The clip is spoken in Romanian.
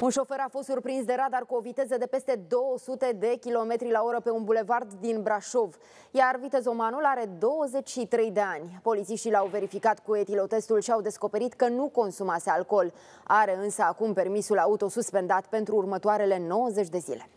Un șofer a fost surprins de radar cu o viteză de peste 200 de km la oră pe un bulevard din Brașov, iar vitezomanul are 23 de ani. Polițiștii l-au verificat cu etilotestul și au descoperit că nu consumase alcool. Are însă acum permisul auto suspendat pentru următoarele 90 de zile.